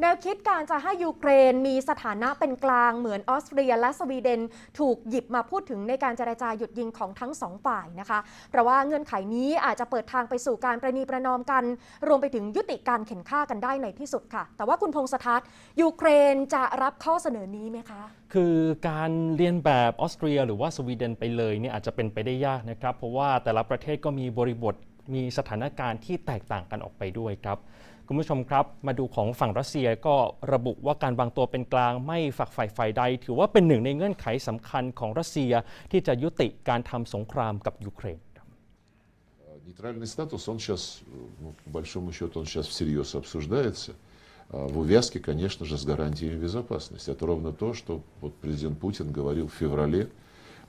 แนวคิดการจะให้ยูเครนมีสถานะเป็นกลางเหมือนออสเตรียและสวีเดนถูกหยิบมาพูดถึงในการเจรจาหยุดยิงของทั้งสองฝ่ายนะคะเพราะว่าเงื่อนไขนี้อาจจะเปิดทางไปสู่การประนีประนอมกันรวมไปถึงยุติการเข็นฆ่ากันได้ในที่สุดค่ะแต่ว่าคุณพงศธรยูเครนจะรับข้อเสนอนี้ไหมคะ คือการเรียนแบบออสเตรีย หรือว่าสวีเดนไปเลยเนี่ยอาจจะเป็นไปได้ยากนะครับ เพราะว่าแต่ละประเทศก็มีบริบทมีสถานการณ์ที่แตกต่างกันออกไปด้วยครับคุณผู้ชมครับ Нейтральный статус, он сейчас, ну, по большому счету, он сейчас всерьез обсуждается. А в увязке, конечно же, с гарантиями безопасности. Это ровно то, что вот президент Путин говорил в феврале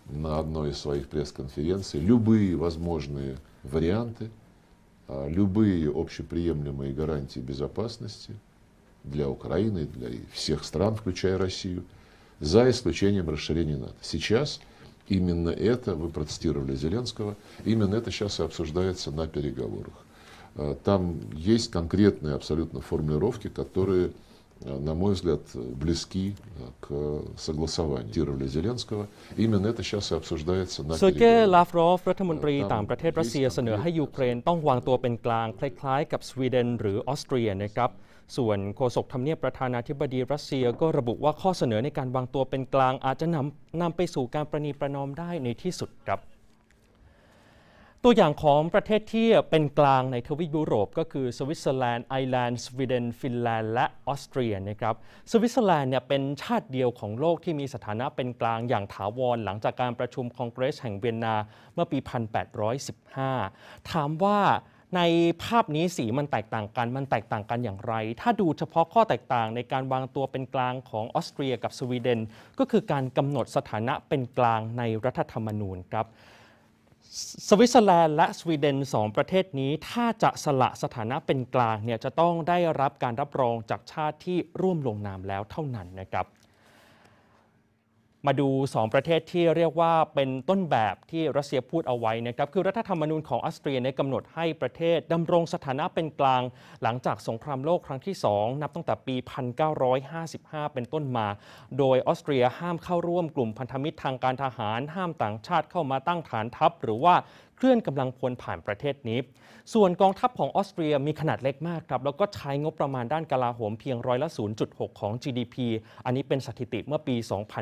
на одной из своих пресс-конференций. Любые возможные варианты а, любые общеприемлемые гарантии безопасности для Украины, для всех стран, включая Россию, за исключением расширения НАТО. Сейчас именно это, вы процитировали Зеленского, именно это сейчас и обсуждается на переговорах. А, там есть конкретные абсолютно формулировки, которые на мой взгляд, близки к согласованию. Тировали Зеленского. Именно это сейчас и обсуждается на โซเกลาฟรอฟรัฐมนตรีต่างประเทศรัสเซียเสนอให้ยูเครนต้องวางตัวเป็นกลาง คล้ายๆกับสวีเดนหรือออสเตรียนะครับส่วนโฆษกทำเนียบประธานาธิบดีรัสเซียก็ระบุว่าข้อเสนอในการวางตัวเป็นกลาง อาจจะนำนำไปสู่การประนีประนอมได้ในที่สุดครับตัวอย่างของประเทศที่เป็นกลางในทวีปยุโรปก็คือสวิตเซอร์แลนด์ไอร์แลนด์สวีเดน ฟินแลนด์และออสเตรียนะครับสวิตเซอร์แลนด์เนี่ยเป็นชาติเดียวของโลกที่มีสถานะเป็นกลางอย่างถาวรหลังจากการประชุมคองเกรสแห่งเวียนนา เมื่อปี 1815 ถามว่าในภาพนี้สีมันแตกต่างกัน มันแตกต่างกันอย่างไร ถ้าดูเฉพาะข้อแตกต่างในการวางตัวเป็นกลางของออสเตรียกับสวีเดน ก็คือการกำหนดสถานะเป็นกลางในรัฐธรรมนูญครับสวิตเซอร์แลนด์และสวีเดน 2 ประเทศนี้ถ้าจะสละสถานะเป็นกลางเนี่ยจะต้องได้รับการรับรองจากชาติที่ร่วมลงนามแล้วเท่านั้นนะครับมาดู 2 ประเทศที่เรียกว่าเป็นต้นแบบที่รัสเซียพูดเอาไว้นะครับคือรัฐธรรมนูญของออสเตรียกำหนดให้ประเทศดำรงสถานะเป็นกลางหลังจากสงครามโลกครั้งที่ 2นับตั้งแต่ปี 1955 เป็นต้นมา โดยออสเตรียห้ามเข้าร่วมกลุ่มพันธมิตรทางการทหาร ห้ามต่างชาติเข้ามาตั้งฐานทัพหรือว่าเคลื่อนกำลังพลผ่านประเทศนี้ ส่วนกองทัพของออสเตรียมีขนาดเล็กมากครับแล้วก็ใช้งบประมาณด้านกลาโหมเพียงร้อยละ 0.6 ของ GDP อันนี้เป็นสถิติเมื่อปี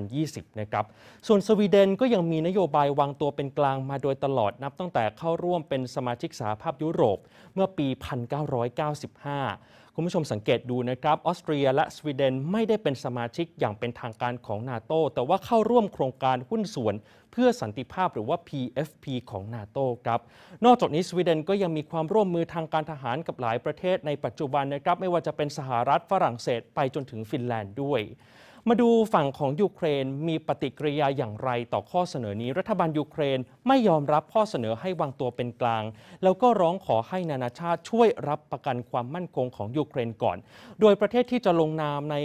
2020นะครับส่วนสวีเดนก็ยังมีนโยบายวางตัวเป็นกลางมาโดยตลอดนับตั้งแต่เข้าร่วมเป็นสมาชิกสหภาพยุโรปเมื่อปี 1995คุณผู้ชมสังเกตดูนะครับออสเตรียและสวีเดนไม่ได้เป็นสมาชิกอย่างเป็นทางการของนาโตแต่ว่าเข้าร่วมโครงการหุ้นส่วน เพื่อสันติภาพหรือว่า PFP ของนาโตครับนอกจากนี้สวีเดนก็ยังมีความร่วมมือทางการทหารกับหลายประเทศในปัจจุบันนะครับไม่ว่าจะเป็นสหรัฐฝรั่งเศสไปจนถึงฟินแลนด์ด้วยมาดูฝั่งของยูเครนมีปฏิกิริยาอย่างไรต่อข้อเสนอนี้รัฐบาลยูเครนไม่ยอมรับข้อเสนอให้วางตัวเป็นกลาง แล้วก็ร้องขอให้นานาชาติช่วยรับประกันความมั่นคงของยูเครนก่อน โดยประเทศที่จะลงนามใน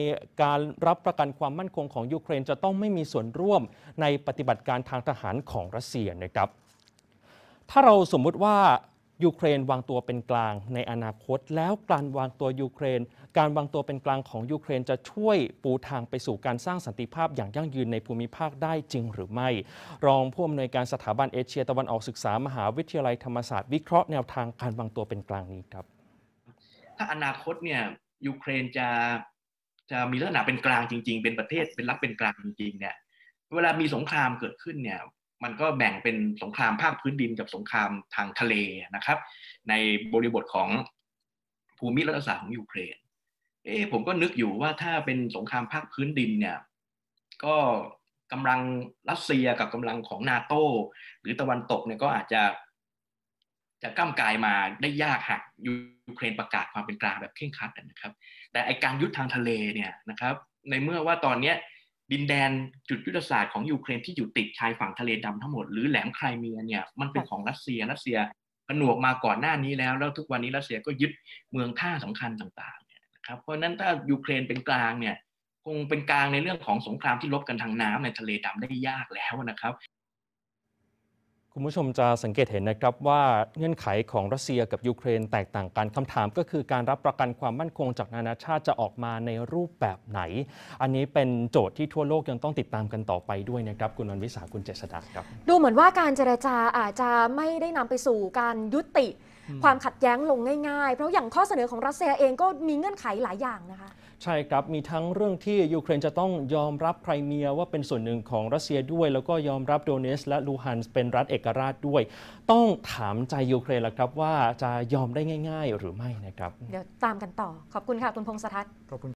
การรับประกันความมั่นคงของยูเครนจะต้องไม่มีส่วนร่วมในปฏิบัติการทางทหารของรัสเซียนะครับ ถ้าเราสมมุติว่ายูเครนวางตัวเป็นกลาง ในอนาคต แล้วการวางตัวยูเครน การวางตัวเป็นกลางของยูเครน จะช่วยปูทางไปสู่การสร้างสันติภาพอย่างยั่งยืนในภูมิภาคได้จริงหรือไม่ รองผู้อำนวยการสถาบันเอเชีย ตะวันออกศึกษามหาวิทยาลัยธรรมศาสตร์วิเคราะห์แนวทางการวางตัวเป็นกลางนี้ครับ ถ้าอนาคตเนี่ยยูเครนจะจะมีลักษณะเป็นกลางจริง ๆ เป็นประเทศเป็นรัฐเป็นกลางจริงๆเนี่ยเวลามีสงครามเกิดขึ้นเนี่ยมันก็แบ่งเป็นสงครามภาคพื้นดินกับสงครามทางทะเลนะครับ ในบริบทของภูมิรัฐศาสตร์ของยูเครน เอ๊ผมก็นึกอยู่ว่าถ้าเป็นสงครามภาคพื้นดินเนี่ยก็กำลังรัสเซียกับกำลังของนาโตหรือตะวันตกเนี่ยก็อาจจะจะก้ามกายมาได้ยากหากยูเครนประกาศความเป็นกลางแบบเข่งคัดนะครับ แต่ไอการยุทธทางทะเลเนี่ยนะครับ ในเมื่อว่าตอนเนี้ยดินแดนจุดยุทธศาสตร์ของยูเครนที่อยู่ติดชายฝั่งทะเลดำทั้งหมดหรือแหลมไครเมียเนี่ย มันเป็นของรัสเซียรัสเซียผนวกมาก่อนหน้านี้แล้ว แล้วทุกวันนี้รัสเซียก็ยึดเมืองท่าสำคัญต่าง ๆเนี่ยนะครับเพราะะนั้นถ้ายูเครนเป็นกลางเนี่ย คงเป็นกลางในเรื่องของสงครามที่ลบกันทางน้ำในทะเลดำได้ยากแล้วนะครับคุณผู้ชมจะสังเกตเห็นนะครับว่าเงื่อนไขของรัสเซียกับยูเครนแตกต่างกันคำถามก็คือการรับประกันความมั่นคงจากนานาชาติจะออกมาในรูปแบบไหน อันนี้เป็นโจทย์ที่ทั่วโลกยังต้องติดตามกันต่อไปด้วยนะครับคุณนนวิสาคุณเจษดาครับ ดูเหมือนว่าการเจรจาอาจจะไม่ได้นำไปสู่การยุติ ความขัดแย้งลงง่ายๆเพราะอย่างข้อเสนอของรัสเซียเองก็มีเงื่อนไขหลายอย่างนะคะใช่ครับ มีทั้งเรื่องที่ยูเครนจะต้องยอมรับไครเมียว่าเป็นส่วนหนึ่งของรัสเซียด้วย แล้วก็ยอมรับโดเนสและลูฮันเป็นรัฐเอกราชด้วย ต้องถามใจยูเครนละครับว่าจะยอมได้ง่ายๆ หรือไม่นะครับ เดี๋ยวตามกันต่อ ขอบคุณค่ะคุณพงษ์สัทน์ขอบคุณ